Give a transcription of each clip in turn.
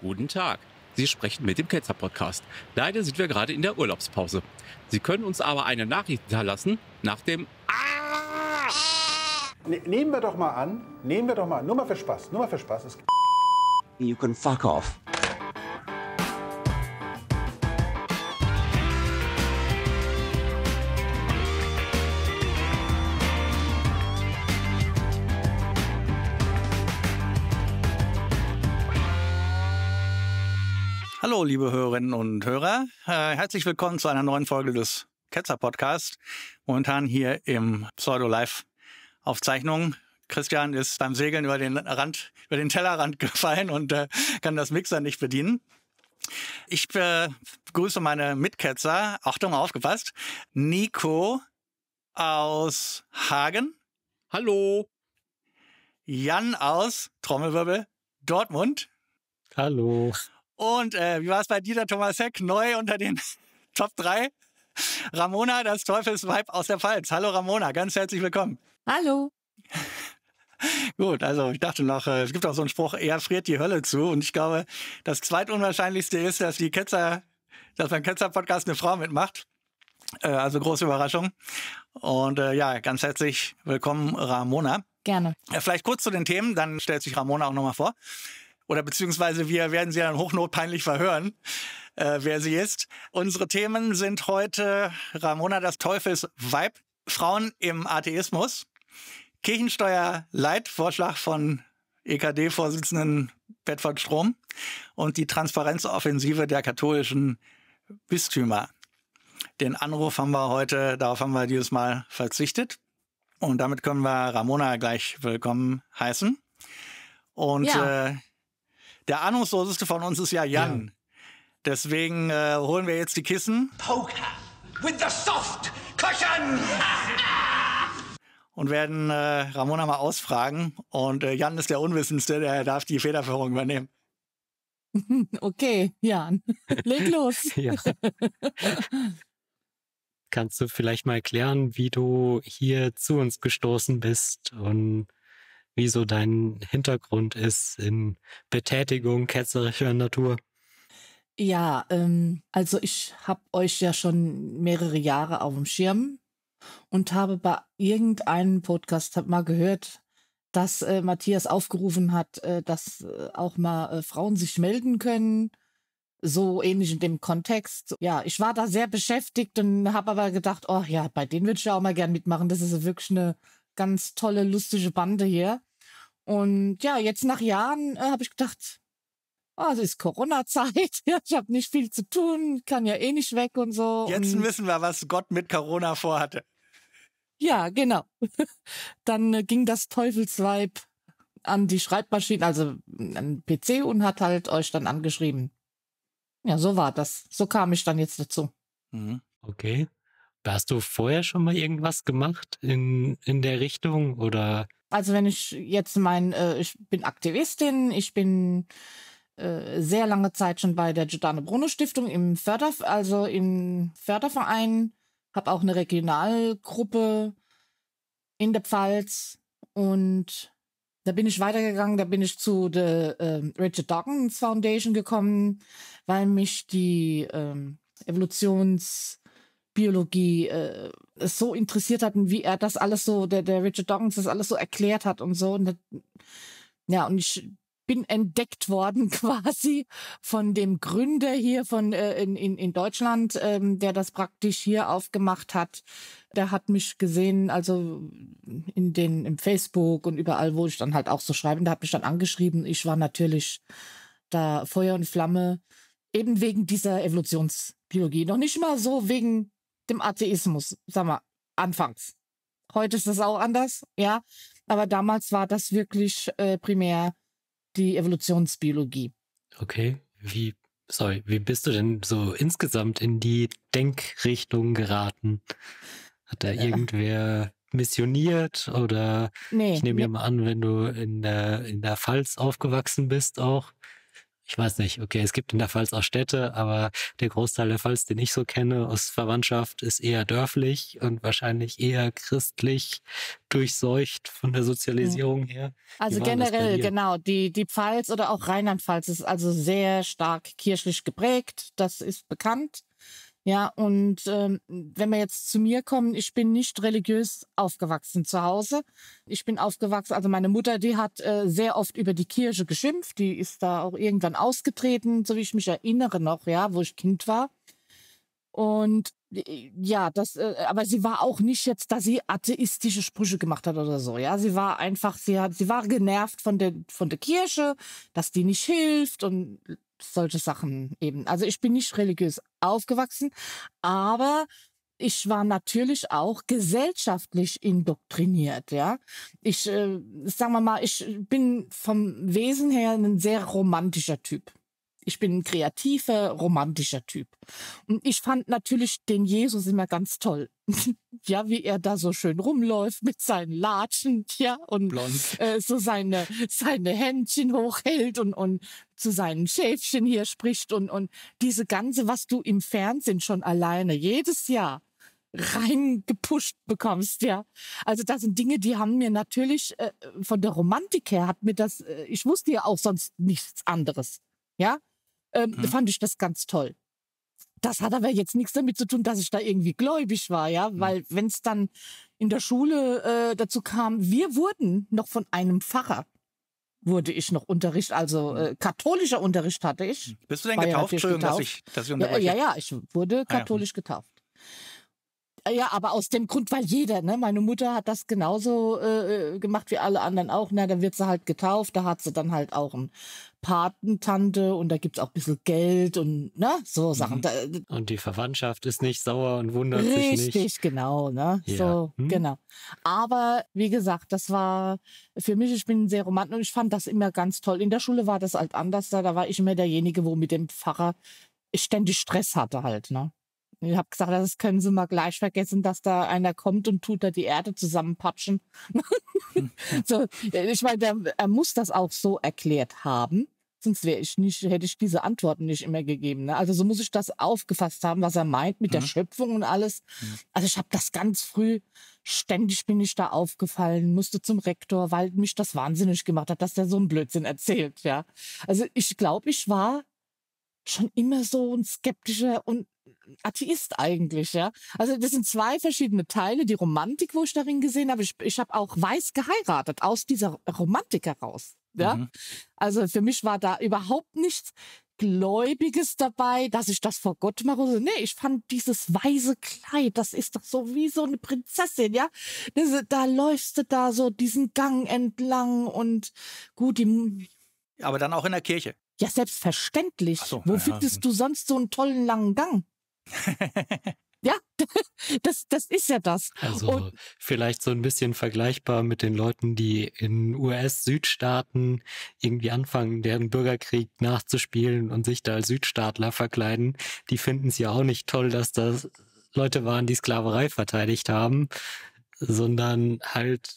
Guten Tag. Sie sprechen mit dem Ketzer Podcast. Leider sind wir gerade in der Urlaubspause. Sie können uns aber eine Nachricht hinterlassen nach dem ah! ne, Nehmen wir doch mal an, nehmen wir doch mal nur mal für Spaß, nur mal für Spaß. You can fuck off. liebe Hörerinnen und Hörer. Äh, herzlich willkommen zu einer neuen Folge des Ketzer Podcast. Momentan hier im Pseudo Live Aufzeichnung. Christian ist beim Segeln über den Rand, über den Tellerrand gefallen und äh, kann das Mixer nicht bedienen. Ich äh, begrüße meine Mitketzer. Achtung, aufgepasst. Nico aus Hagen. Hallo. Jan aus Trommelwirbel Dortmund. Hallo. Und äh, wie war es bei dir, Thomas Heck, neu unter den Top 3? Ramona, das Teufelsweib aus der Pfalz. Hallo Ramona, ganz herzlich willkommen. Hallo. Gut, also ich dachte noch, äh, es gibt auch so einen Spruch, er friert die Hölle zu. Und ich glaube, das zweitunwahrscheinlichste ist, dass die Ketzer, dass beim Ketzer-Podcast eine Frau mitmacht. Äh, also große Überraschung. Und äh, ja, ganz herzlich willkommen, Ramona. Gerne. Ja, äh, vielleicht kurz zu den Themen, dann stellt sich Ramona auch nochmal vor oder beziehungsweise wir werden sie dann hochnotpeinlich verhören, äh, wer sie ist. Unsere Themen sind heute Ramona das Teufels Weib, Frauen im Atheismus, Kirchensteuer Kirchensteuerleitvorschlag von EKD-Vorsitzenden Bedford Strom und die Transparenzoffensive der katholischen Bistümer. Den Anruf haben wir heute, darauf haben wir dieses Mal verzichtet. Und damit können wir Ramona gleich willkommen heißen. Und ja. äh, der ahnungsloseste von uns ist ja Jan. Ja. Deswegen äh, holen wir jetzt die Kissen. Poker with the soft cushion. Und werden äh, Ramona mal ausfragen. Und äh, Jan ist der Unwissendste, der darf die Federführung übernehmen. Okay, Jan, leg los. ja. Kannst du vielleicht mal erklären, wie du hier zu uns gestoßen bist und wie so dein Hintergrund ist in Betätigung ketzerischer Natur. Ja, ähm, also ich habe euch ja schon mehrere Jahre auf dem Schirm und habe bei irgendeinem Podcast mal gehört, dass äh, Matthias aufgerufen hat, äh, dass äh, auch mal äh, Frauen sich melden können. So ähnlich in dem Kontext. Ja, ich war da sehr beschäftigt und habe aber gedacht, oh ja, bei denen würde ich ja auch mal gern mitmachen. Das ist wirklich eine ganz tolle, lustige Bande hier. Und ja, jetzt nach Jahren äh, habe ich gedacht, oh, es ist Corona-Zeit, ich habe nicht viel zu tun, kann ja eh nicht weg und so. Jetzt und wissen wir, was Gott mit Corona vorhatte. Ja, genau. Dann äh, ging das Teufelsweib an die Schreibmaschine, also an PC und hat halt euch dann angeschrieben. Ja, so war das. So kam ich dann jetzt dazu. Mhm. Okay. Hast du vorher schon mal irgendwas gemacht in, in der Richtung oder? Also wenn ich jetzt mein, äh, ich bin Aktivistin, ich bin äh, sehr lange Zeit schon bei der Giordano Bruno Stiftung im Förder, also im Förderverein, habe auch eine Regionalgruppe in der Pfalz und da bin ich weitergegangen, da bin ich zu der äh, Richard Dawkins Foundation gekommen, weil mich die ähm, Evolutions Biologie äh, es so interessiert hat und wie er das alles so, der, der Richard Dawkins das alles so erklärt hat und so. Und das, ja, und ich bin entdeckt worden quasi von dem Gründer hier von äh, in, in, in Deutschland, ähm, der das praktisch hier aufgemacht hat. Der hat mich gesehen, also in den im Facebook und überall, wo ich dann halt auch so schreibe, der hat mich dann angeschrieben. Ich war natürlich da Feuer und Flamme, eben wegen dieser Evolutionsbiologie. Noch nicht mal so wegen dem Atheismus, sag mal, anfangs. Heute ist das auch anders, ja. Aber damals war das wirklich äh, primär die Evolutionsbiologie. Okay, wie, sorry, wie bist du denn so insgesamt in die Denkrichtung geraten? Hat da ja. Äh. irgendwer missioniert oder nee, ich nehme nee. ja mal an, wenn du in der, in der Pfalz aufgewachsen bist auch, ich weiß nicht, okay, es gibt in der Pfalz auch Städte, aber der Großteil der Pfalz, den ich so kenne aus Verwandtschaft, ist eher dörflich und wahrscheinlich eher christlich durchseucht von der mhm. Sozialisierung her. Also generell, genau, die, die Pfalz oder auch Rheinland-Pfalz ist also sehr stark kirchlich geprägt, das ist bekannt. Ja, und ähm, wenn wir jetzt zu mir kommen, ich bin nicht religiös aufgewachsen zu Hause. Ich bin aufgewachsen, also meine Mutter, die hat äh, sehr oft über die Kirche geschimpft. Die ist da auch irgendwann ausgetreten, so wie ich mich erinnere noch, ja, wo ich Kind war. Und äh, ja, das, äh, aber sie war auch nicht jetzt, dass sie atheistische Sprüche gemacht hat oder so. Ja, sie war einfach, sie hat, sie war genervt von der, von der Kirche, dass die nicht hilft und solche Sachen eben. Also ich bin nicht religiös aufgewachsen, aber ich war natürlich auch gesellschaftlich indoktriniert, ja. Ich, äh, sagen wir mal, ich bin vom Wesen her ein sehr romantischer Typ. Ich bin ein kreativer, romantischer Typ. Und ich fand natürlich den Jesus immer ganz toll. ja, wie er da so schön rumläuft mit seinen Latschen, ja, und äh, so seine, seine Händchen hochhält und, und zu seinen Schäfchen hier spricht und, und diese ganze, was du im Fernsehen schon alleine jedes Jahr reingepusht bekommst, ja. Also das sind Dinge, die haben mir natürlich äh, von der Romantik her hat mir das, äh, ich wusste ja auch sonst nichts anderes, ja ähm, mhm. fand ich das ganz toll. Das hat aber jetzt nichts damit zu tun, dass ich da irgendwie gläubig war, ja, mhm. weil wenn es dann in der Schule äh, dazu kam, wir wurden noch von einem Pfarrer wurde ich noch Unterricht, also mhm. äh, katholischer Unterricht hatte ich. Mhm. Bist du denn getauft? Ja getauft. Entschuldigung, dass ich, dass ich unterbreche. Ja, ja, ja ich wurde katholisch ah, ja. Hm. getauft. Äh, ja, aber aus dem Grund, weil jeder, ne? Meine Mutter hat das genauso äh, äh, gemacht wie alle anderen auch. Na, da wird sie halt getauft, da hat sie dann halt auch ein Patentante und da gibt es auch ein bisschen Geld und ne, so Sachen. Mhm. Da, und die Verwandtschaft ist nicht sauer und wundert richtig, sich nicht. Richtig, genau, ne? Ja. So, hm? genau. Aber wie gesagt, das war für mich, ich bin sehr romantisch und ich fand das immer ganz toll. In der Schule war das halt anders, da, da war ich immer derjenige, wo mit dem Pfarrer ständig Stress hatte halt, ne? Ich habe gesagt, das können Sie mal gleich vergessen, dass da einer kommt und tut da die Erde zusammenpatschen. so, äh, ich meine, er muss das auch so erklärt haben. Sonst wäre ich nicht, hätte ich diese Antworten nicht immer gegeben. Ne? Also so muss ich das aufgefasst haben, was er meint mit mhm. der Schöpfung und alles. Mhm. Also ich habe das ganz früh, ständig bin ich da aufgefallen, musste zum Rektor, weil mich das wahnsinnig gemacht hat, dass der so einen Blödsinn erzählt. Ja, Also ich glaube, ich war schon immer so ein skeptischer und Atheist eigentlich, ja. Also das sind zwei verschiedene Teile. Die Romantik, wo ich darin gesehen habe, ich, ich habe auch weiß geheiratet aus dieser Romantik heraus. Ja? Mhm. Also für mich war da überhaupt nichts Gläubiges dabei, dass ich das vor Gott mache. Nee, ich fand dieses weiße Kleid, das ist doch so wie so eine Prinzessin, ja. Das, da läufst du da so diesen Gang entlang und gut, die. Aber dann auch in der Kirche. Ja, selbstverständlich. So, Wo ja, findest ja. Hm. du sonst so einen tollen langen Gang? ja, das, das ist ja das. Also Und vielleicht so ein bisschen vergleichbar mit den Leuten, die in US-Südstaaten irgendwie anfangen, deren Bürgerkrieg nachzuspielen und sich da als Südstaatler verkleiden. Die finden es ja auch nicht toll, dass das Leute waren, die Sklaverei verteidigt haben, sondern halt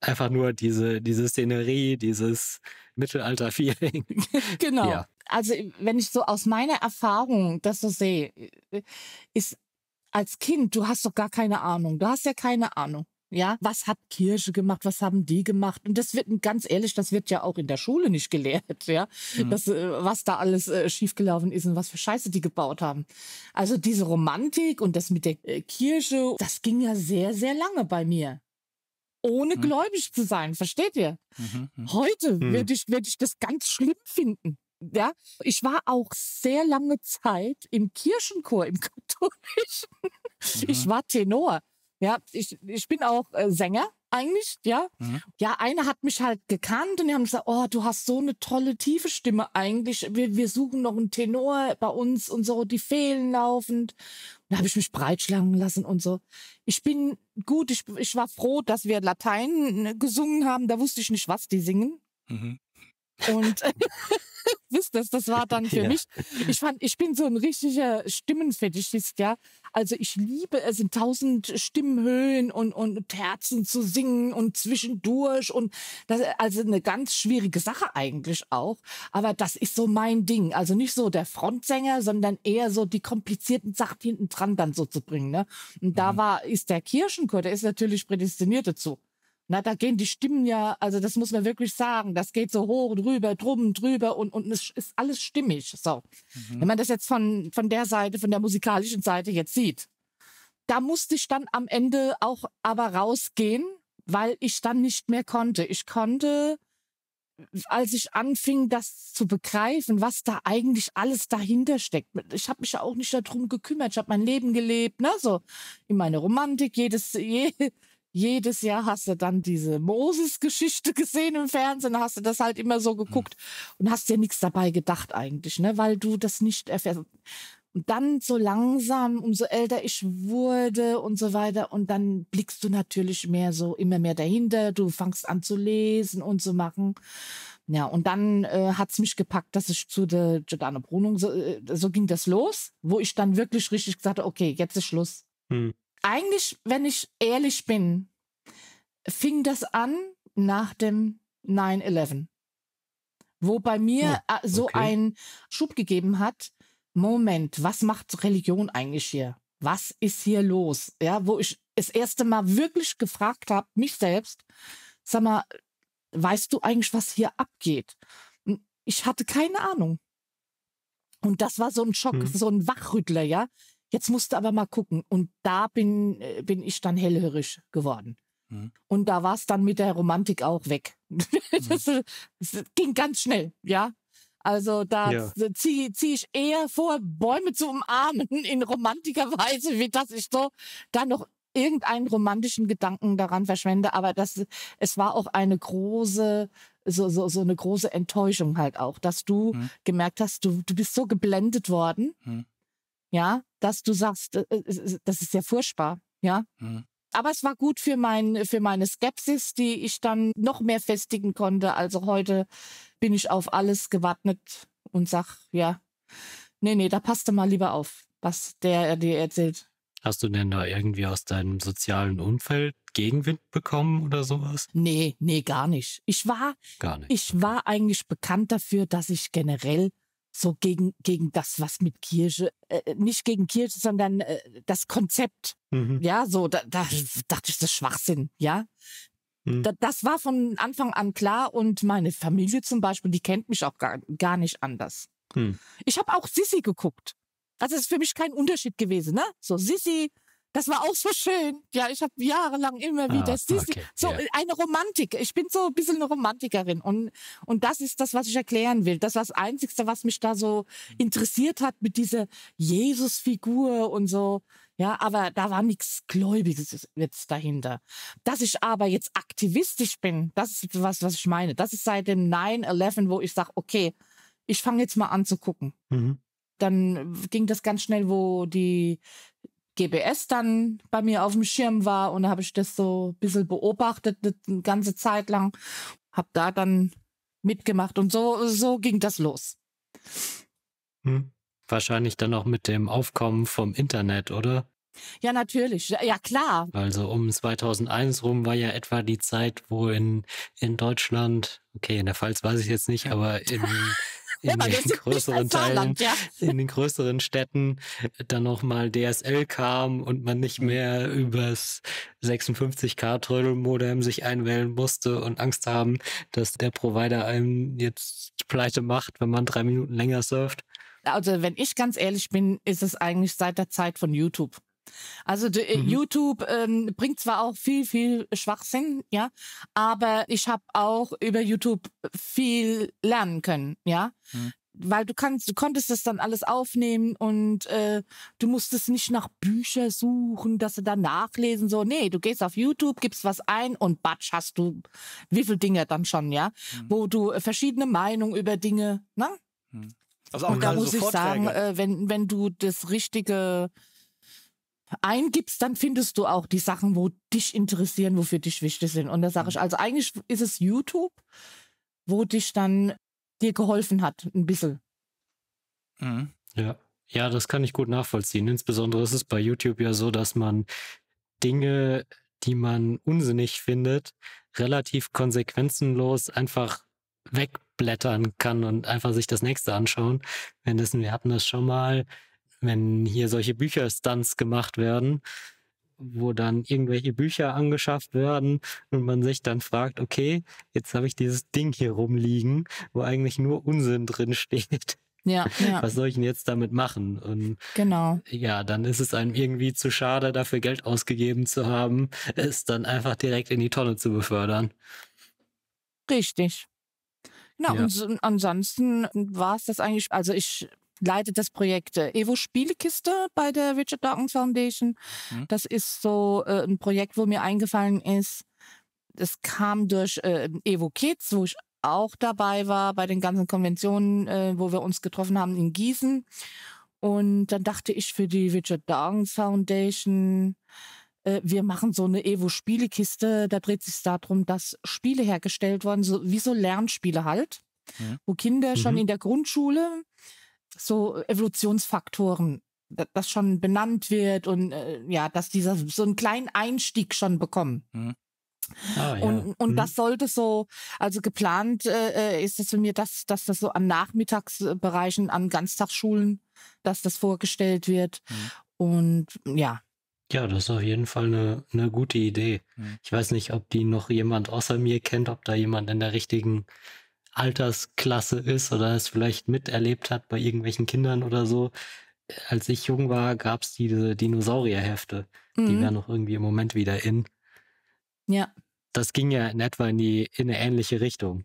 einfach nur diese, diese Szenerie, dieses Mittelalter-Feeling. Genau. Ja also wenn ich so aus meiner Erfahrung das so sehe, ist als Kind, du hast doch gar keine Ahnung. Du hast ja keine Ahnung. Ja, was hat Kirche gemacht? Was haben die gemacht? Und das wird ganz ehrlich, das wird ja auch in der Schule nicht gelehrt, ja, mhm. das, äh, was da alles äh, schiefgelaufen ist und was für Scheiße die gebaut haben. Also diese Romantik und das mit der äh, Kirche, das ging ja sehr, sehr lange bei mir ohne mhm. gläubig zu sein, versteht ihr? Mhm, mhm. Heute mhm. würde ich, würde ich das ganz schlimm finden. Ja, ich war auch sehr lange Zeit im Kirchenchor, im katholischen. Ja. Ich war Tenor. Ja, ich, ich bin auch äh, Sänger eigentlich, ja. Mhm. Ja, einer hat mich halt gekannt und die haben gesagt, oh, du hast so eine tolle tiefe Stimme eigentlich. Wir, wir suchen noch einen Tenor bei uns und so, die fehlen laufend. da habe ich mich breitschlagen lassen und so. Ich bin gut, ich, ich war froh, dass wir Latein ne, gesungen haben. Da wusste ich nicht, was die singen. Mhm. Und wisst das, das war dann für ja. mich. Ich fand, ich bin so ein richtiger Stimmenfetischist, ja. Also ich liebe es in tausend Stimmenhöhen und, und Herzen zu singen und zwischendurch und das, also eine ganz schwierige Sache eigentlich auch. Aber das ist so mein Ding. Also nicht so der Frontsänger, sondern eher so die komplizierten Sachen hinten dran dann so zu bringen, ne. Und da mhm. war, ist der Kirchenchor, der ist natürlich prädestiniert dazu. Na, da gehen die Stimmen ja, also das muss man wirklich sagen, das geht so hoch, drüber, drum, drüber und, und es ist alles stimmig. So. Mhm. Wenn man das jetzt von, von der Seite, von der musikalischen Seite jetzt sieht, da musste ich dann am Ende auch aber rausgehen, weil ich dann nicht mehr konnte. Ich konnte, als ich anfing, das zu begreifen, was da eigentlich alles dahinter steckt. Ich habe mich ja auch nicht darum gekümmert. Ich habe mein Leben gelebt, ne? So in meine Romantik, jedes, je, jedes Jahr hast du dann diese Moses-Geschichte gesehen im Fernsehen, hast du das halt immer so mhm. geguckt und hast dir nichts dabei gedacht eigentlich, ne, weil du das nicht erfährst. Und dann so langsam, umso älter ich wurde und so weiter, und dann blickst du natürlich mehr so immer mehr dahinter, du fangst an zu lesen und zu machen. Ja, und dann äh, es mich gepackt, dass ich zu der Giordano Brunung, so, äh, so ging das los, wo ich dann wirklich richtig gesagt habe, okay, jetzt ist Schluss. Hm eigentlich, wenn ich ehrlich bin, fing das an nach dem 9-11, wo bei mir oh, äh, okay. so ein Schub gegeben hat, Moment, was macht Religion eigentlich hier? Was ist hier los? Ja, wo ich das erste Mal wirklich gefragt habe, mich selbst, sag mal, weißt du eigentlich, was hier abgeht? Hm, ich hatte keine Ahnung. Und das war so ein Schock, hm. so ein Wachrüttler, ja. Jetzt musst du aber mal gucken. Und da bin, äh, bin ich dann hellhörig geworden. Mhm. Und da war es dann mit der Romantik auch weg. Mhm. das, das, ging ganz schnell, ja. Also da ja. ziehe zieh ich eher vor, Bäume zu umarmen in romantiker Weise, wie dass ich so da noch irgendeinen romantischen Gedanken daran verschwende, aber das, es war auch eine große, so, so, so eine große Enttäuschung halt auch, dass du hm. gemerkt hast, du, du bist so geblendet worden, hm. ja, dass du sagst, äh, äh, das ist ja furchtbar, ja. Mhm. Aber es war gut für, mein, für meine Skepsis, die ich dann noch mehr festigen konnte. Also heute bin ich auf alles gewappnet und sag, ja, nee, nee, da passt du mal lieber auf, was der äh, dir erzählt. Hast du denn da irgendwie aus deinem sozialen Umfeld Gegenwind bekommen oder sowas? Nee, nee, gar nicht. Ich war, gar nicht. ich war eigentlich bekannt dafür, dass ich generell so gegen, gegen das, was mit Kirche, äh, äh, nicht gegen Kirche, sondern äh, das Konzept. Mhm. Ja, so, da, da mhm. dachte ich, das ist Schwachsinn, ja. Mhm. das war von Anfang an klar und meine Familie zum Beispiel, die kennt mich auch gar, gar nicht anders. Mhm. Ich habe auch Sissi geguckt. Also es ist für mich kein Unterschied gewesen, ne? So Sissi, das war auch so schön. Ja, ich habe jahrelang immer wieder. Ah, okay, so eine Romantik. Ich bin so ein bisschen eine Romantikerin. Und, und das ist das, was ich erklären will. Das war das Einzigste, was mich da so interessiert hat mit dieser Jesus-Figur und so. Ja, aber da war nichts Gläubiges jetzt dahinter. Dass ich aber jetzt aktivistisch bin, das ist was, was ich meine. Das ist seit dem 9-11, wo ich sag, okay, ich fange jetzt mal an zu gucken. Mhm. Dann ging das ganz schnell, wo die GBS dann bei mir auf dem Schirm war und da habe ich das so ein bisschen beobachtet, eine ganze Zeit lang, habe da dann mitgemacht und so, so ging das los. Hm. Wahrscheinlich dann auch mit dem Aufkommen vom Internet, oder? Ja, natürlich. Ja, klar. Also um 2001 rum war ja etwa die Zeit, wo in, in Deutschland, okay, in der Pfalz weiß ich jetzt nicht, aber in in den größeren Teilen, Saarland, ja. in den größeren Städten dann nochmal DSL kam und man nicht mhm. mehr übers 56k Trödelmodem sich einwählen musste und Angst haben, dass der Provider einem jetzt pleite macht, wenn man drei Minuten länger surft. Also wenn ich ganz ehrlich bin, ist es eigentlich seit der Zeit von YouTube. Also äh, mhm. YouTube ähm, bringt zwar auch viel, viel Schwachsinn, ja, aber ich habe auch über YouTube viel lernen können, ja. Mhm. Weil du kannst, du konntest das dann alles aufnehmen und äh, du musstest nicht nach Büchern suchen, dass du dann nachlesen so. Nee, du gehst auf YouTube, gibst was ein und batsch hast du wie viel Dinge dann schon, ja, mhm. wo du äh, verschiedene Meinungen über Dinge, ne? Mhm. Also auch und da muss so ich Vorträge. sagen, äh, wenn wenn du das richtige eingibst, dann findest du auch die Sachen, wo dich interessieren, wofür dich wichtig sind. Und da sage ich, mhm. also eigentlich ist es YouTube, wo dich dann dir geholfen hat, ein bisschen. Mhm. Ja. Ja, das kann ich gut nachvollziehen. Insbesondere ist es bei YouTube ja so, dass man Dinge, die man unsinnig findet, relativ konsequenzenlos einfach wegblättern kann und einfach sich das nächste anschauen. wir hatten das schon mal, wenn hier solche Bücherstunts gemacht werden, wo dann irgendwelche Bücher angeschafft werden und man sich dann fragt, okay, jetzt habe ich dieses Ding hier rumliegen, wo eigentlich nur Unsinn drin steht. Ja, ja. Was soll ich denn jetzt damit machen? Und genau. Ja, dann ist es einem irgendwie zu schade, dafür Geld ausgegeben zu haben, es dann einfach direkt in die Tonne zu befördern. Richtig. Na, ja. und ansonsten war es das eigentlich, also ich leitet das Projekt äh, Evo Spielkiste bei der Richard Dawkins Foundation. Mhm. Das ist so äh, ein Projekt, wo mir eingefallen ist, das kam durch äh, Evo Kids, wo ich auch dabei war bei den ganzen Konventionen, äh, wo wir uns getroffen haben in Gießen. Und dann dachte ich für die Richard Dawkins Foundation, äh, wir machen so eine Evo-Spielekiste. Da dreht sich darum, dass Spiele hergestellt wurden, so, wie so Lernspiele halt, ja. wo Kinder mhm. schon in der Grundschule so Evolutionsfaktoren, das schon benannt wird und äh, ja, dass dieser so einen kleinen Einstieg schon bekommen. Mhm. Ah, ja. Und, und mhm. das sollte so, also geplant äh, äh, ist es für mir, dass, dass das so an Nachmittagsbereichen, an Ganztagsschulen, dass das vorgestellt wird. Mhm. Und ja. Ja, das ist auf jeden Fall eine, eine gute Idee. Mhm. Ich weiß nicht, ob die noch jemand außer mir kennt, ob da jemand in der richtigen Altersklasse ist oder es vielleicht miterlebt hat bei irgendwelchen Kindern oder so. Als ich jung war, gab es diese Dinosaurierhefte. Mhm. Die wären noch irgendwie im Moment wieder in. Ja. Das ging ja in etwa in, die, in eine ähnliche Richtung.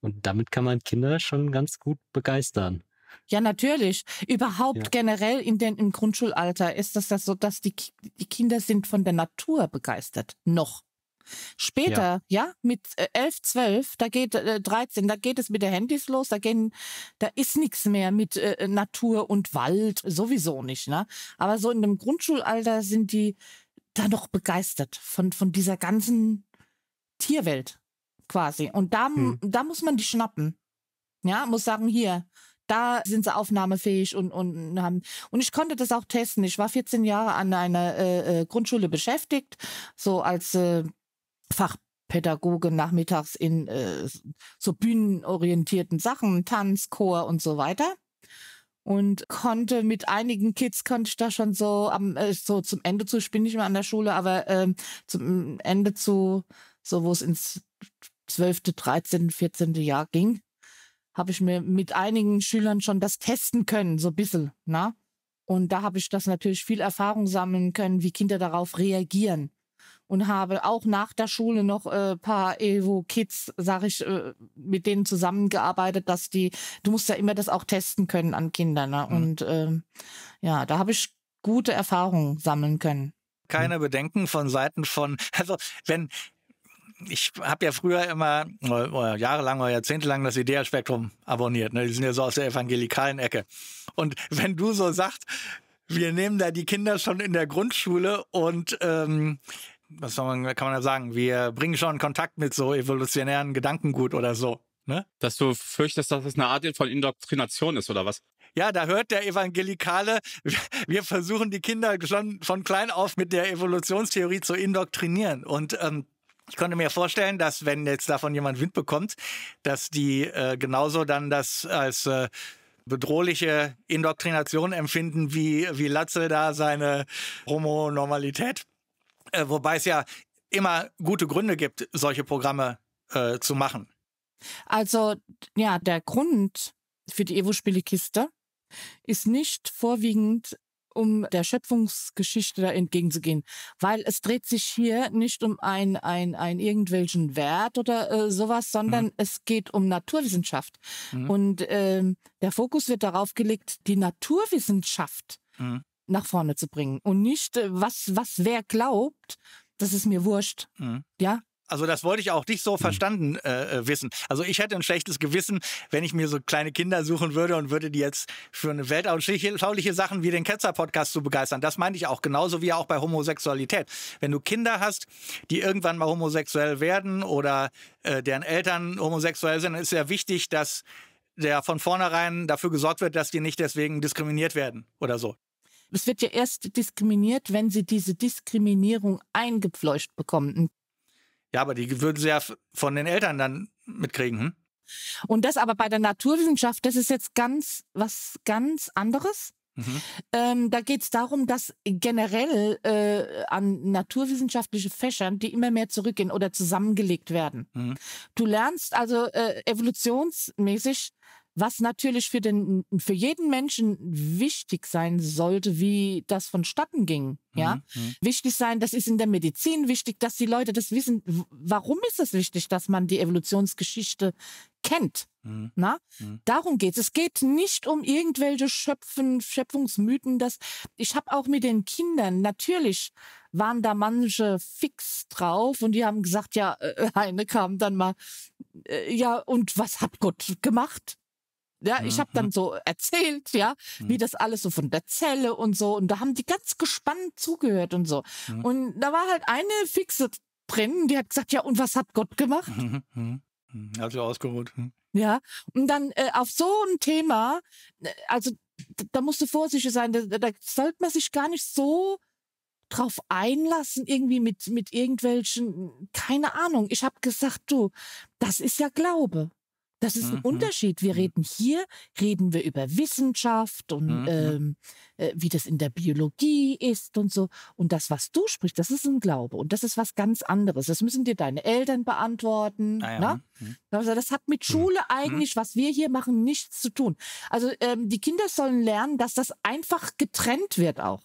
Und damit kann man Kinder schon ganz gut begeistern. Ja, natürlich. Überhaupt ja. generell in den, im Grundschulalter ist das ja so, dass die, die Kinder sind von der Natur begeistert. Noch. Später, ja, ja mit äh, 11, 12, da geht äh, 13, da geht es mit den Handys los, da gehen, da ist nichts mehr mit äh, äh, Natur und Wald, sowieso nicht, ne? Aber so in dem Grundschulalter sind die da noch begeistert von, von dieser ganzen Tierwelt quasi. Und da, hm. da muss man die schnappen. Ja, muss sagen, hier, da sind sie aufnahmefähig und, und haben. Und ich konnte das auch testen. Ich war 14 Jahre an einer äh, äh, Grundschule beschäftigt, so als äh, Fachpädagoge nachmittags in äh, so bühnenorientierten Sachen, Tanz, Chor und so weiter. Und konnte mit einigen Kids konnte ich da schon so am äh, so zum Ende zu, ich bin nicht mehr an der Schule, aber äh, zum Ende zu, so wo es ins 12., 13., 14. Jahr ging, habe ich mir mit einigen Schülern schon das testen können, so ein bisschen. Na? Ne? Und da habe ich das natürlich viel Erfahrung sammeln können, wie Kinder darauf reagieren und habe auch nach der Schule noch äh, paar Evo-Kids, sag ich, äh, mit denen zusammengearbeitet, dass die, du musst ja immer das auch testen können an Kindern. Ne? Mhm. Und äh, ja, da habe ich gute Erfahrungen sammeln können. Keine mhm. Bedenken von Seiten von, also wenn ich habe ja früher immer oder, äh, äh, jahrelang oder jahrzehntelang das Idealspektrum abonniert. Ne? Die sind ja so aus der evangelikalen Ecke. Und wenn du so sagst, wir nehmen da die Kinder schon in der Grundschule und ähm, was soll man, kann man da sagen? Wir bringen schon Kontakt mit so evolutionären Gedankengut oder so. Ne? Dass du fürchtest, dass das eine Art von Indoktrination ist oder was? Ja, da hört der Evangelikale, wir versuchen die Kinder schon von klein auf mit der Evolutionstheorie zu indoktrinieren. Und ähm, ich konnte mir vorstellen, dass wenn jetzt davon jemand Wind bekommt, dass die äh, genauso dann das als äh, bedrohliche Indoktrination empfinden, wie, wie Latze da seine Homonormalität äh, wobei es ja immer gute Gründe gibt, solche Programme äh, zu machen. Also ja, der Grund für die Evo-Spielekiste ist nicht vorwiegend, um der Schöpfungsgeschichte da entgegenzugehen, weil es dreht sich hier nicht um ein, ein, ein irgendwelchen Wert oder äh, sowas, sondern mhm. es geht um Naturwissenschaft. Mhm. Und ähm, der Fokus wird darauf gelegt, die Naturwissenschaft mhm nach vorne zu bringen und nicht, äh, was, was wer glaubt, das ist mir wurscht. Mhm. Ja, also das wollte ich auch dich so mhm. verstanden äh, äh, wissen. Also ich hätte ein schlechtes Gewissen, wenn ich mir so kleine Kinder suchen würde und würde die jetzt für eine weltanschauliche Sachen wie den Ketzer-Podcast zu begeistern. Das meine ich auch, genauso wie auch bei Homosexualität. Wenn du Kinder hast, die irgendwann mal homosexuell werden oder äh, deren Eltern homosexuell sind, ist ja wichtig, dass der von vornherein dafür gesorgt wird, dass die nicht deswegen diskriminiert werden oder so. Es wird ja erst diskriminiert, wenn sie diese Diskriminierung eingepfleucht bekommen. Ja, aber die würden sie ja von den Eltern dann mitkriegen. Hm? Und das aber bei der Naturwissenschaft, das ist jetzt ganz was ganz anderes. Mhm. Ähm, da geht es darum, dass generell äh, an naturwissenschaftliche Fächern, die immer mehr zurückgehen oder zusammengelegt werden. Mhm. Du lernst also äh, evolutionsmäßig was natürlich für den, für jeden Menschen wichtig sein sollte, wie das vonstatten ging. Mhm, ja, mhm. wichtig sein, das ist in der Medizin wichtig, dass die Leute das wissen. Warum ist es wichtig, dass man die Evolutionsgeschichte kennt? Mhm. Na, mhm. darum geht's. Es geht nicht um irgendwelche Schöpfen, Schöpfungsmythen. Dass ich habe auch mit den Kindern natürlich waren da manche fix drauf und die haben gesagt, ja, äh, eine kam dann mal, äh, ja und was hat Gott gemacht? Ja, ich mhm, habe dann mhm. so erzählt, ja, mhm. wie das alles so von der Zelle und so. Und da haben die ganz gespannt zugehört und so. Und da war halt eine fixe drin, die hat gesagt, ja, und was hat Gott gemacht? Hat sie ausgeruht. Hm. Ja, und dann äh, auf so ein Thema, äh, also da musst du vorsichtig sein, da, da sollte man sich gar nicht so drauf einlassen, irgendwie mit, mit irgendwelchen, keine Ahnung. Ich habe gesagt, du, das ist ja Glaube. Das ist ein mhm. Unterschied. Wir mhm. reden hier, reden wir über Wissenschaft und mhm, mhm. ähm, äh, wie das in der Biologie ist und so. Und das, was du sprichst, das ist ein Glaube. Und das ist was ganz anderes. Das müssen dir deine Eltern beantworten. Ah ja. Ne? mhm. Also das hat mit Schule eigentlich, was wir hier machen, nichts zu tun. Also ähm, die Kinder sollen lernen, dass das einfach getrennt wird auch.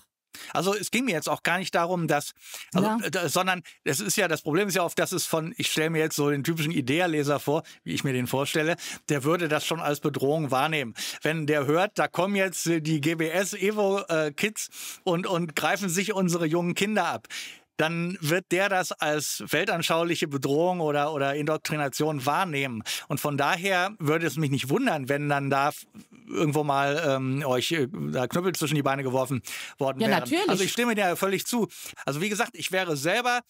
Also es ging mir jetzt auch gar nicht darum, dass, also, ja. Äh, da, sondern es ist ja, das Problem ist ja oft, dass es von, ich stelle mir jetzt so den typischen Idealeser vor, wie ich mir den vorstelle, der würde das schon als Bedrohung wahrnehmen. Wenn der hört, da kommen jetzt äh, die GBS-Evo-Kids äh, und, und greifen sich unsere jungen Kinder ab dann wird der das als weltanschauliche Bedrohung oder, oder Indoktrination wahrnehmen. Und von daher würde es mich nicht wundern, wenn dann da irgendwo mal ähm, euch äh, da Knüppel zwischen die Beine geworfen worden ja, wären. Natürlich. Also ich stimme dir völlig zu. Also wie gesagt, ich wäre selber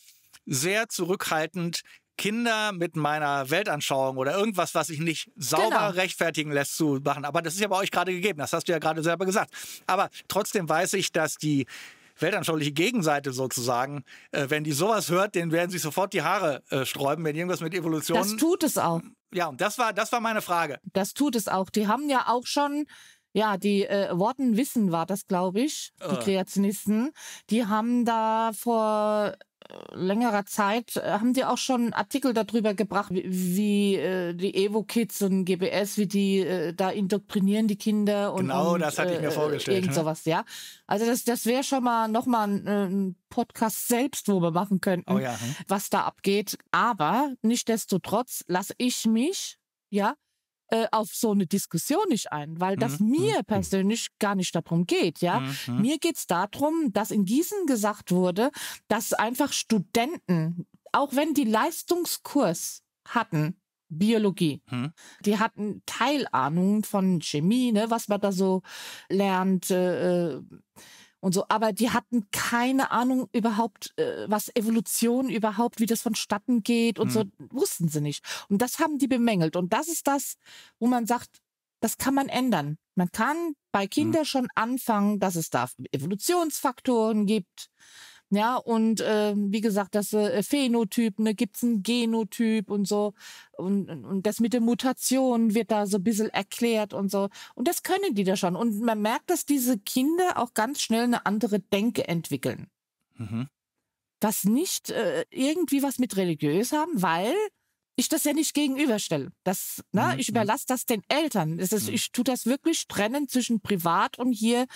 sehr zurückhaltend, Kinder mit meiner Weltanschauung oder irgendwas, was sich nicht sauber genau. rechtfertigen lässt, zu machen. Aber das ist ja bei euch gerade gegeben. Das hast du ja gerade selber gesagt. Aber trotzdem weiß ich, dass die weltanschauliche Gegenseite sozusagen, äh, wenn die sowas hört, denen werden sie sofort die Haare äh, sträuben, wenn irgendwas mit Evolution. Das tut es auch. Ja, und das war, das war meine Frage. Das tut es auch. Die haben ja auch schon ja, die äh, Worten Wissen war das, glaube ich, die äh. Kreationisten. Die haben da vor längerer Zeit äh, haben die auch schon Artikel darüber gebracht, wie, wie äh, die Evo-Kids und GBS, wie die äh, da indoktrinieren die Kinder und genau, und, das hatte ich mir vorgestellt, irgend ne? sowas, ja. Also das, das wäre schon mal nochmal ein, ein Podcast selbst, wo wir machen könnten, oh ja, hm. was da abgeht. Aber nicht lasse ich mich ja äh, auf so eine Diskussion nicht ein, weil das mhm. mhm. mir persönlich gar nicht darum geht. Ja, mhm. mhm. mir geht's darum, dass in Gießen gesagt wurde, dass einfach Studenten, auch wenn die Leistungskurs hatten, Biologie. Hm. Die hatten Teilahnungen von Chemie, ne, was man da so lernt, äh, äh und so, aber die hatten keine Ahnung überhaupt, äh, was Evolution überhaupt, wie das vonstatten geht und mhm. so, wussten sie nicht. Und das haben die bemängelt. Und das ist das, wo man sagt, das kann man ändern. Man kann bei mhm. Kindern mhm. schon anfangen, dass es da Evolutionsfaktoren gibt, ja, und äh, wie gesagt, das äh, Phänotyp, ne, es einen Genotyp und so. Und, und das mit den Mutationen wird da so ein bisschen erklärt und so. Und das können die da schon. Und man merkt, dass diese Kinder auch ganz schnell eine andere Denke entwickeln. Mhm. Was nicht äh, irgendwie was mit religiös haben, weil ich das ja nicht gegenüberstelle. Das, ne, mhm. ich mhm. überlasse das den Eltern. Es ist, mhm. Ich tue das wirklich trennen zwischen privat und hier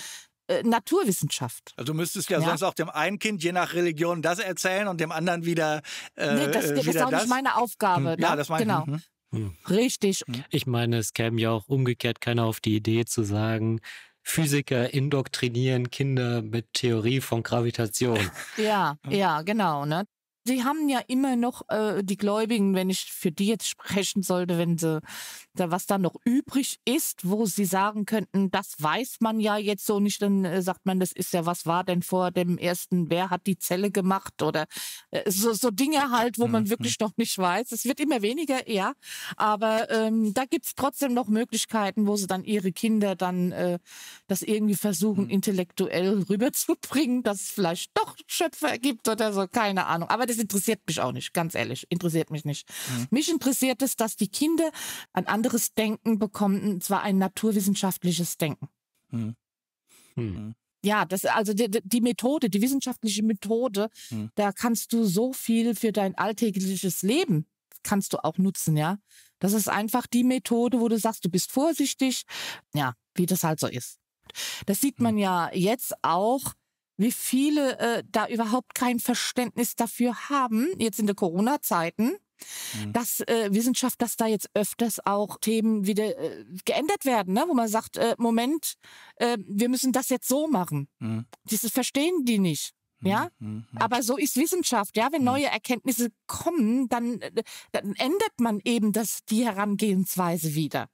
äh, Naturwissenschaft. Also du müsstest ja, ja, sonst auch dem einen Kind je nach Religion das erzählen und dem anderen wieder. Äh, nee, das, das ist auch das. nicht meine Aufgabe. Hm. Ne? Ja, das meine genau. ich. Mhm. Hm. Richtig. Hm. Ich meine, es käme ja auch umgekehrt keiner auf die Idee zu sagen, Physiker indoktrinieren Kinder mit Theorie von Gravitation. Ja, hm. ja, genau. Ne? Sie haben ja immer noch äh, die Gläubigen, wenn ich für die jetzt sprechen sollte, wenn sie da was da noch übrig ist, wo sie sagen könnten, das weiß man ja jetzt so nicht, dann äh, sagt man, das ist ja, was war denn vor dem ersten, wer hat die Zelle gemacht oder äh, so, so Dinge halt, wo man mhm. wirklich noch nicht weiß. Es wird immer weniger, ja, aber ähm, da gibt's trotzdem noch Möglichkeiten, wo sie dann ihre Kinder dann äh, das irgendwie versuchen, mhm. intellektuell rüberzubringen, dass es vielleicht doch Schöpfer gibt oder so, keine Ahnung. Aber das interessiert mich auch nicht, ganz ehrlich. Interessiert mich nicht. Mhm. Mich interessiert es, dass die Kinder ein anderes Denken bekommen, und zwar ein naturwissenschaftliches Denken. Mhm. Hm. Mhm. Ja, das, also die, die, Methode, die wissenschaftliche Methode, mhm. da kannst du so viel für dein alltägliches Leben kannst du auch nutzen, ja. Das ist einfach die Methode, wo du sagst, du bist vorsichtig, ja, wie das halt so ist. Das sieht man mhm. ja jetzt auch wie viele äh, da überhaupt kein Verständnis dafür haben, jetzt in den Corona-Zeiten mhm. dass äh, Wissenschaft, dass da jetzt öfters auch Themen wieder äh, geändert werden, ne? wo man sagt, äh, Moment, äh, wir müssen das jetzt so machen. Mhm. Dieses verstehen die nicht. Mhm, ja, mhm, mhm. aber so ist Wissenschaft. Ja, wenn mhm. neue Erkenntnisse kommen, dann, äh, dann ändert man eben das, die Herangehensweise wieder.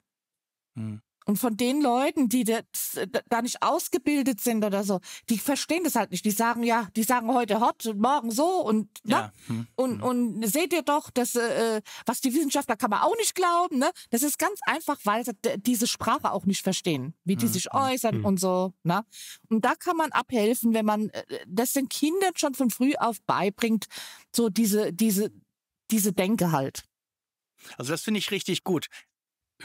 Mhm. Und von den Leuten, die da nicht ausgebildet sind oder so, die verstehen das halt nicht. Die sagen ja, die sagen heute hot und morgen so und ne? ja. ne? Hm. und hm. und seht ihr doch, dass äh, was die Wissenschaftler kann man auch nicht glauben. Ne, das ist ganz einfach, weil sie diese Sprache auch nicht verstehen, wie die hm. sich hm, äußern hm. und so. Ne, und da kann man abhelfen, wenn man äh, das den Kindern schon von früh auf beibringt, so diese diese diese Denke halt. Also das finde ich richtig gut.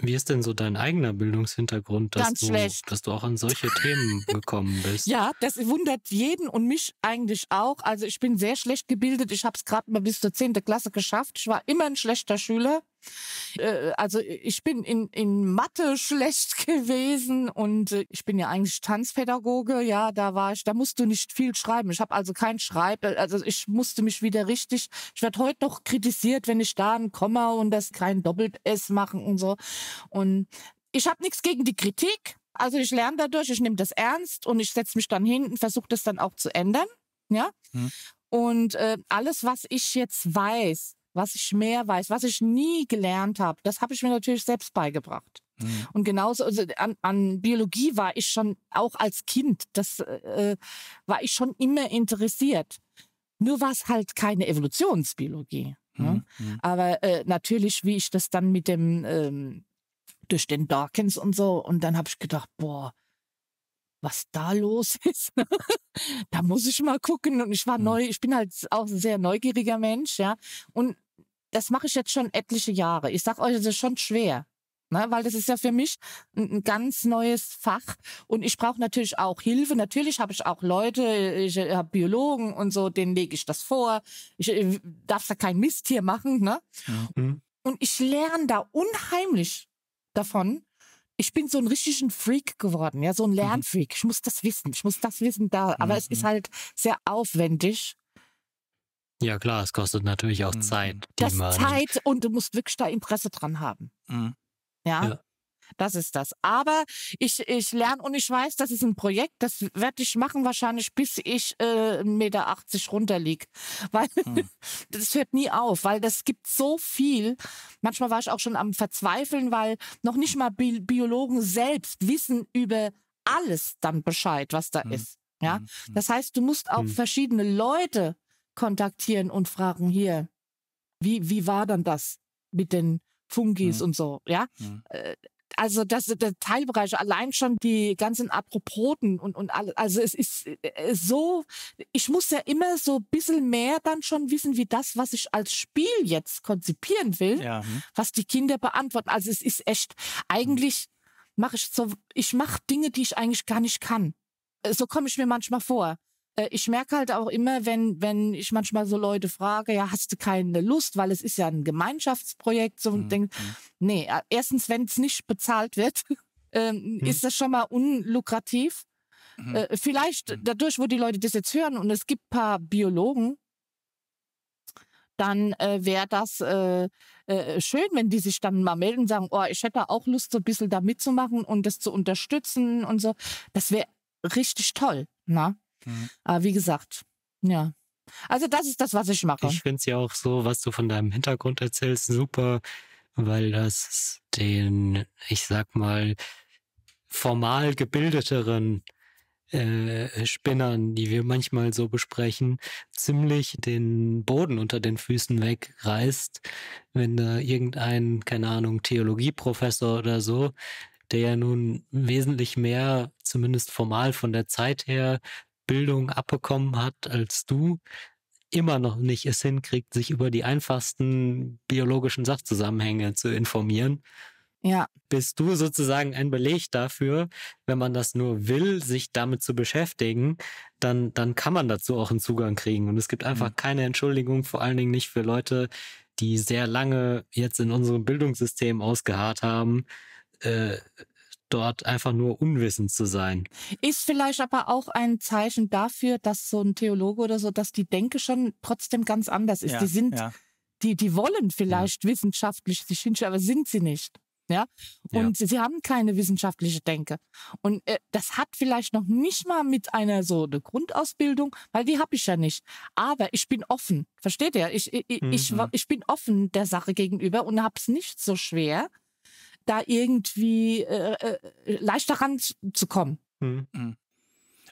Wie ist denn so dein eigener Bildungshintergrund, dass, du, dass du auch an solche Themen gekommen bist? Ja, das wundert jeden und mich eigentlich auch. Also ich bin sehr schlecht gebildet. Ich habe es gerade mal bis zur zehnten Klasse geschafft. Ich war immer ein schlechter Schüler. Äh, also äh, ich bin in, in Mathe schlecht gewesen und äh, ich bin ja eigentlich Tanzpädagoge, ja, da war ich, da musst du nicht viel schreiben. Ich habe also kein Schreib, also ich musste mich wieder richtig, ich werde heute noch kritisiert, wenn ich da ein Komma und das kein doppel s machen und so. Und ich habe nichts gegen die Kritik. Also ich lerne dadurch, ich nehme das ernst und ich setze mich dann hin und versuche das dann auch zu ändern. Ja. Hm. Und äh, alles, was ich jetzt weiß, was ich mehr weiß, was ich nie gelernt habe, das habe ich mir natürlich selbst beigebracht. Mhm. Und genauso also an, an Biologie war ich schon auch als Kind, das äh, war ich schon immer interessiert. Nur war es halt keine Evolutionsbiologie. Ne? Mhm, mhm. Aber äh, natürlich, wie ich das dann mit dem ähm, durch den Dawkins und so und dann habe ich gedacht, boah, was da los ist. Ne? da muss ich mal gucken. Und ich war mhm. neu, ich bin halt auch ein sehr neugieriger Mensch, ja. Und das mache ich jetzt schon etliche Jahre. Ich sag euch, das ist schon schwer. Ne? Weil das ist ja für mich ein, ein ganz neues Fach und ich brauche natürlich auch Hilfe. Natürlich habe ich auch Leute, ich habe Biologen und so, denen lege ich das vor. Ich, ich darf da kein Mist hier machen. Ne? Mhm. Und ich lerne da unheimlich davon. Ich bin so ein richtiger Freak geworden, ja, so ein mhm. Lernfreak. Ich muss das wissen, ich muss das wissen da. Aber mhm. es ist mhm. halt sehr aufwendig ja klar, es kostet natürlich auch mhm. Zeit. Das Zeit und du musst wirklich da Interesse dran haben. Mhm. Ja? ja? Das ist das. Aber ich, ich lerne und ich weiß, das ist ein Projekt, das werde ich machen wahrscheinlich, bis ich äh, 1,80 Meter runterliege. Weil mhm. das hört nie auf, weil das gibt so viel. Manchmal war ich auch schon am Verzweifeln, weil noch nicht mal Bi Biologen selbst wissen über alles dann Bescheid, was da mhm. ist. Ja, mhm. das heißt, du musst auch mhm. verschiedene Leute kontaktieren und fragen, hier, wie, wie war dann das mit den Fungis mhm. und so, ja? Mhm. Äh, also das, der Teilbereich, allein schon die ganzen Apropoten und, und alles. Also es ist äh, so, ich muss ja immer so ein bisschen mehr dann schon wissen, wie das, was ich als Spiel jetzt konzipieren will, ja. mhm. was die Kinder beantworten. Also es ist echt, mhm. eigentlich mache ich so, ich mache Dinge, die ich eigentlich gar nicht kann. Äh, so komme ich mir manchmal vor. Äh, ich merke halt auch immer, wenn, wenn ich manchmal so Leute frage, ja, hast du keine Lust, weil es ist ja ein Gemeinschaftsprojekt, so und mhm. denke, mhm. nee, äh, erstens, wenn es nicht bezahlt wird, ähm, mhm. ist das schon mal unlukrativ. Mhm. Äh, vielleicht mhm. dadurch, wo die Leute das jetzt hören und es gibt paar Biologen, dann äh, wäre das äh, äh, schön, wenn die sich dann mal melden und sagen, oh, ich hätte auch Lust, so ein bisschen da mitzumachen und das zu unterstützen und so. Das wäre richtig toll. Na? Ne? Mhm. Aber wie gesagt, ja. Also das ist das, was ich mache. Ich finde es ja auch so, was du von deinem Hintergrund erzählst, super, weil das den, ich sag mal, formal gebildeteren äh, Spinnern, die wir manchmal so besprechen, ziemlich den Boden unter den Füßen wegreißt, wenn da irgendein, keine Ahnung, Theologieprofessor oder so, der ja nun wesentlich mehr, zumindest formal von der Zeit her, Bildung abbekommen hat als du, immer noch nicht es hinkriegt, sich über die einfachsten biologischen Sachzusammenhänge zu informieren. Ja. Bist du sozusagen ein Beleg dafür, wenn man das nur will, sich damit zu beschäftigen, dann, dann kann man dazu auch einen Zugang kriegen. Und es gibt einfach mhm. keine Entschuldigung, vor allen Dingen nicht für Leute, die sehr lange jetzt in unserem Bildungssystem ausgeharrt haben, äh, dort einfach nur unwissend zu sein. Ist vielleicht aber auch ein Zeichen dafür, dass so ein Theologe oder so, dass die Denke schon trotzdem ganz anders ist. Ja, die sind, ja. die, die wollen vielleicht ja. wissenschaftlich sich hinschauen, aber sind sie nicht. Ja, und sie haben keine wissenschaftliche Denke. Und äh, das hat vielleicht noch nicht mal mit einer so eine Grundausbildung, weil die habe ich ja nicht. Aber ich bin offen, versteht ihr? Ich, ich, mhm. ich, ich bin offen der Sache gegenüber und habe es nicht so schwer, da irgendwie äh, äh, leichter ranzukommen. Hm. Mhm.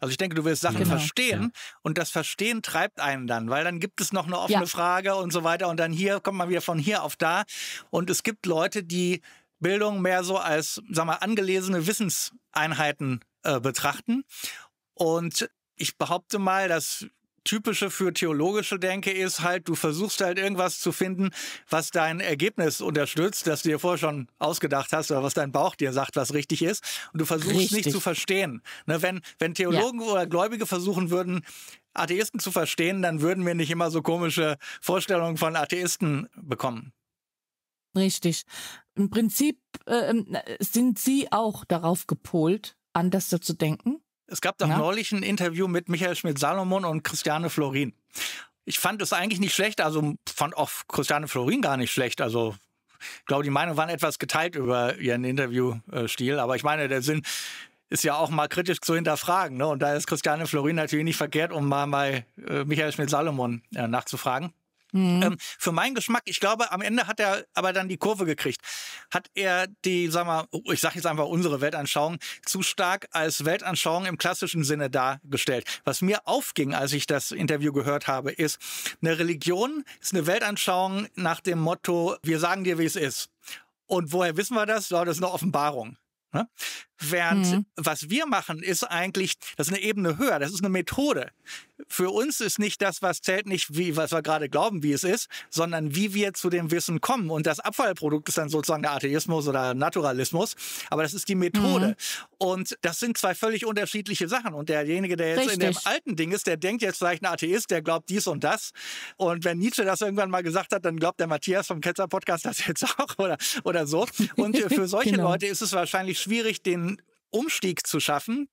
Also ich denke, du wirst Sachen genau. verstehen ja. und das Verstehen treibt einen dann, weil dann gibt es noch eine offene ja. Frage und so weiter und dann hier kommt man wieder von hier auf da und es gibt Leute, die Bildung mehr so als, sag mal, angelesene Wissenseinheiten äh, betrachten und ich behaupte mal, dass typische für theologische Denke ist halt, du versuchst halt irgendwas zu finden, was dein Ergebnis unterstützt, das du dir vorher schon ausgedacht hast oder was dein Bauch dir sagt, was richtig ist. Und du versuchst richtig. nicht zu verstehen. Ne, wenn, wenn Theologen ja. oder Gläubige versuchen würden, Atheisten zu verstehen, dann würden wir nicht immer so komische Vorstellungen von Atheisten bekommen. Richtig. Im Prinzip äh, ähm, sind sie auch darauf gepolt, anders zu denken es gab doch ja? neulich ein Interview mit Michael Schmidt-Salomon und Christiane Florin. Ich fand es eigentlich nicht schlecht, also fand auch Christiane Florin gar nicht schlecht. Also ich glaube, die Meinungen waren etwas geteilt über ihren Interviewstil. Aber ich meine, der Sinn ist ja auch mal kritisch zu hinterfragen. Ne? Und da ist Christiane Florin natürlich nicht verkehrt, um mal bei äh, Michael Schmidt-Salomon äh, nachzufragen. Mhm. Ähm, für meinen Geschmack, ich glaube, am Ende hat er aber dann die Kurve gekriegt. Hat er die, oh, sag mal, ich sage jetzt einfach unsere Weltanschauung zu stark als Weltanschauung im klassischen Sinne dargestellt. Was mir aufging, als ich das Interview gehört habe, ist, eine Religion ist eine Weltanschauung nach dem Motto, wir sagen dir, wie es ist. Und woher wissen wir das? Ja, das ist eine Offenbarung. Ne? Während mhm. was wir machen, ist eigentlich, das ist eine Ebene höher, das ist eine Methode. Für uns ist nicht das, was zählt, nicht wie, was wir gerade glauben, wie es ist, sondern wie wir zu dem Wissen kommen. Und das Abfallprodukt ist dann sozusagen der Atheismus oder Naturalismus, aber das ist die Methode. Mhm. Und das sind zwei völlig unterschiedliche Sachen. Und derjenige, der jetzt Richtig. in dem alten Ding ist, der denkt jetzt vielleicht ein Atheist, der glaubt dies und das. Und wenn Nietzsche das irgendwann mal gesagt hat, dann glaubt der Matthias vom Ketzer Podcast das jetzt auch oder, oder so. Und für solche genau. Leute ist es wahrscheinlich schwierig, den Umstieg zu schaffen,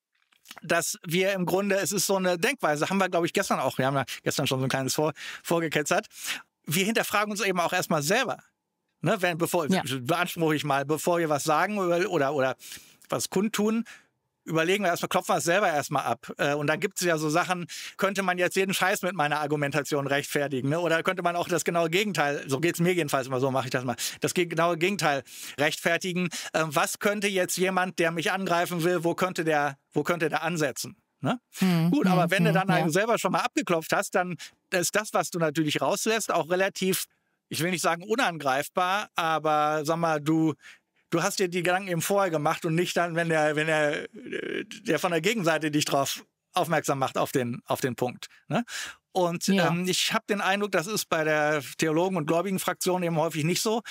dass wir im Grunde, es ist so eine Denkweise, haben wir, glaube ich, gestern auch, wir haben ja gestern schon so ein kleines Vor vorgeketzert. Wir hinterfragen uns eben auch erstmal selber. Ne, wenn, bevor, ja. beanspruche ich mal, bevor wir was sagen oder, oder, oder was kundtun, überlegen wir erstmal, klopfen wir es selber erstmal ab. Äh, und dann gibt es ja so Sachen, könnte man jetzt jeden Scheiß mit meiner Argumentation rechtfertigen. Ne? Oder könnte man auch das genaue Gegenteil, so geht es mir jedenfalls immer, so mache ich das mal, das genaue Gegenteil rechtfertigen. Äh, was könnte jetzt jemand, der mich angreifen will, wo könnte der, wo könnte der ansetzen? Ne? Hm, Gut, aber hm, wenn hm, du dann halt ja. selber schon mal abgeklopft hast, dann ist das, was du natürlich rauslässt, auch relativ, ich will nicht sagen unangreifbar, aber sag mal, du, du hast dir die Gedanken eben vorher gemacht und nicht dann, wenn der, wenn der, äh, der von der Gegenseite dich drauf aufmerksam macht auf den, auf den Punkt. Ne? Und ja. ähm, ich habe den Eindruck, das ist bei der Theologen- und Gläubigen-Fraktion eben häufig nicht so.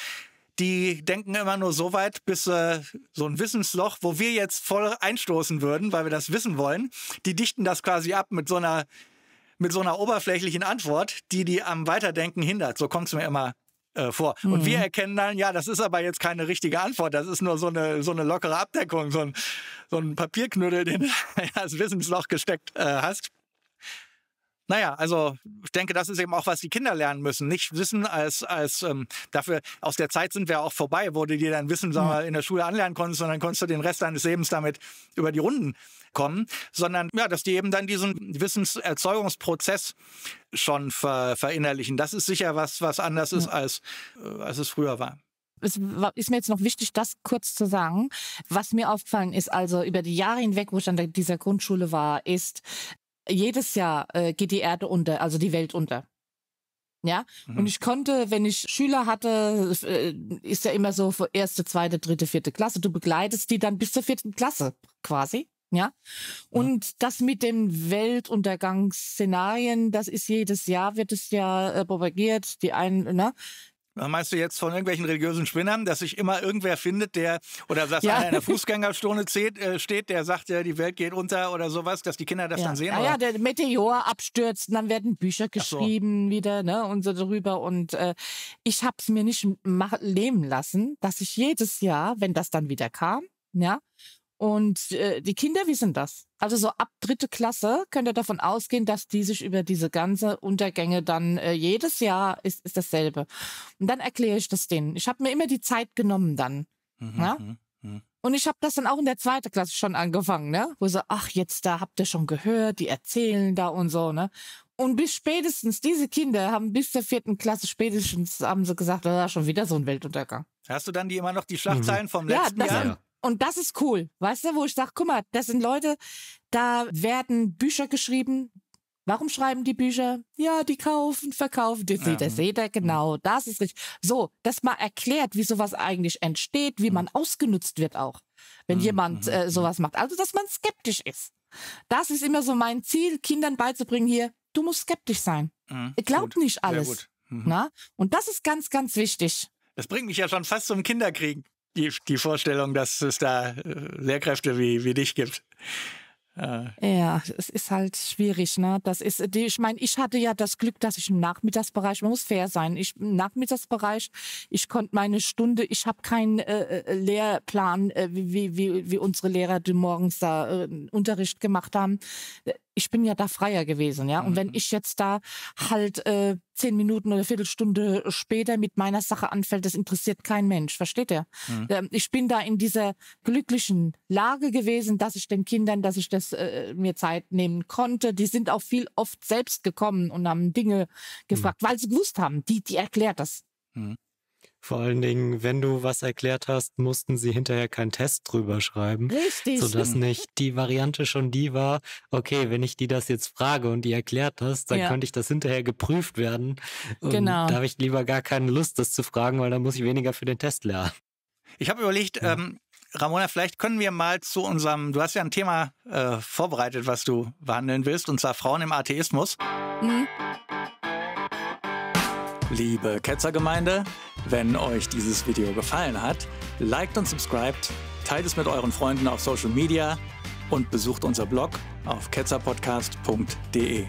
Die denken immer nur so weit, bis äh, so ein Wissensloch, wo wir jetzt voll einstoßen würden, weil wir das wissen wollen. Die dichten das quasi ab mit so einer mit so einer oberflächlichen Antwort, die die am Weiterdenken hindert. So kommt es mir immer äh, vor. Mhm. Und wir mhm. erkennen dann, ja, das ist aber jetzt keine richtige Antwort, das ist nur so eine, so eine lockere Abdeckung, so ein, so ein Papierknüttel, den du ja, das Wissensloch gesteckt äh, hast naja, also ich denke, das ist eben auch, was die Kinder lernen müssen. Nicht Wissen als, als ähm, dafür, aus der Zeit sind wir auch vorbei, wo du dir dein Wissen sagen wir, mhm. in der Schule anlernen konntest, sondern konntest du den Rest deines Lebens damit über die Runden kommen, sondern ja, dass die eben dann diesen Wissenserzeugungsprozess schon ver verinnerlichen. Das ist sicher was, was anders ist, als, äh, als es früher war es ist mir jetzt noch wichtig, das kurz zu sagen. Was mir aufgefallen ist, also über die Jahre hinweg, wo ich an dieser Grundschule war, ist, jedes Jahr äh, geht die Erde unter, also die Welt unter. Ja, mhm. und ich konnte, wenn ich Schüler hatte, äh, ist ja immer so erste, zweite, dritte, vierte Klasse. Du begleitest die dann bis zur vierten Klasse quasi. Ja, und ja. das mit den Weltuntergangsszenarien, das ist jedes Jahr, wird es ja äh, propagiert. Die einen, ne? Äh, meinst du jetzt von irgendwelchen religiösen Spinnern, dass sich immer irgendwer findet, der oder dass ja. einer in der Fußgängerzone äh, steht, der sagt, ja, die Welt geht unter oder sowas, dass die Kinder das ja. dann sehen? Ja, ja, der Meteor abstürzt und dann werden Bücher geschrieben so. wieder ne, und so darüber. Und äh, ich habe es mir nicht leben lassen, dass ich jedes Jahr, wenn das dann wieder kam, ja, und äh, die Kinder wissen das. Also so ab dritte Klasse könnt ihr davon ausgehen, dass die sich über diese ganze Untergänge dann äh, jedes Jahr ist, ist dasselbe. Und dann erkläre ich das denen. Ich habe mir immer die Zeit genommen dann. Mhm, ja? Ne? Mhm, mhm. Und ich habe das dann auch in der zweiten Klasse schon angefangen, ne? Wo so, ach, jetzt da habt ihr schon gehört, die erzählen da und so, ne? Und bis spätestens, diese Kinder haben bis zur vierten Klasse spätestens, haben sie gesagt, da ah, schon wieder so ein Weltuntergang. Hast du dann die immer noch die Schlagzeilen mhm. vom letzten ja, das, Jahr? Und das ist cool, weißt du, wo ich sage, guck mal, das sind Leute, da werden Bücher geschrieben. Warum schreiben die Bücher? Ja, die kaufen, verkaufen. Das ja. seht ihr, genau. Mhm. Das ist richtig. So, das mal erklärt, wie sowas eigentlich entsteht, wie man mhm. ausgenutzt wird auch, wenn mhm. jemand mhm. äh, sowas macht. Also, dass man skeptisch ist. Das ist immer so mein Ziel, Kindern beizubringen hier, du musst skeptisch sein. Mhm, Glaub nicht alles. Mhm. Na? Ne? Und das ist ganz, ganz wichtig. Das bringt mich ja schon fast zum Kinderkriegen die, die Vorstellung, dass es da äh, Lehrkräfte wie, wie dich gibt. Äh. Ja, es ist halt schwierig, ne? Das ist, die, ich meine, ich hatte ja das Glück, dass ich im Nachmittagsbereich, man muss fair sein, ich im Nachmittagsbereich, ich konnte meine Stunde, ich habe keinen äh, äh Lehrplan, äh, wie, wie, wie unsere Lehrer die morgens da äh, Unterricht gemacht haben. Ich bin ja da freier gewesen, ja. Und wenn mhm. ich jetzt da halt äh, zehn Minuten oder Viertelstunde später mit meiner Sache anfällt, das interessiert kein Mensch, versteht ihr? Mhm. Ähm, ich bin da in dieser glücklichen Lage gewesen, dass ich den Kindern, dass ich das äh, mir Zeit nehmen konnte. Die sind auch viel oft selbst gekommen und haben Dinge mhm. gefragt, mhm. weil sie gewusst haben, die, die erklärt das. Mhm. Vor allen Dingen, wenn du was erklärt hast, mussten sie hinterher keinen Test drüber schreiben. Richtig. Sodass nicht die Variante schon die war, okay, wenn ich die das jetzt frage und die erklärt hast, dann ja. könnte ich das hinterher geprüft werden. Und genau. Da habe ich lieber gar keine Lust, das zu fragen, weil dann muss ich weniger für den Test lernen. Ich habe überlegt, ja. ähm, Ramona, vielleicht können wir mal zu unserem, du hast ja ein Thema äh, vorbereitet, was du behandeln willst, und zwar Frauen im Atheismus. Mhm. Liebe Ketzergemeinde, wenn euch dieses Video gefallen hat, liked und subscribed, teilt es mit euren Freunden auf Social Media und besucht unser Blog auf ketzerpodcast.de.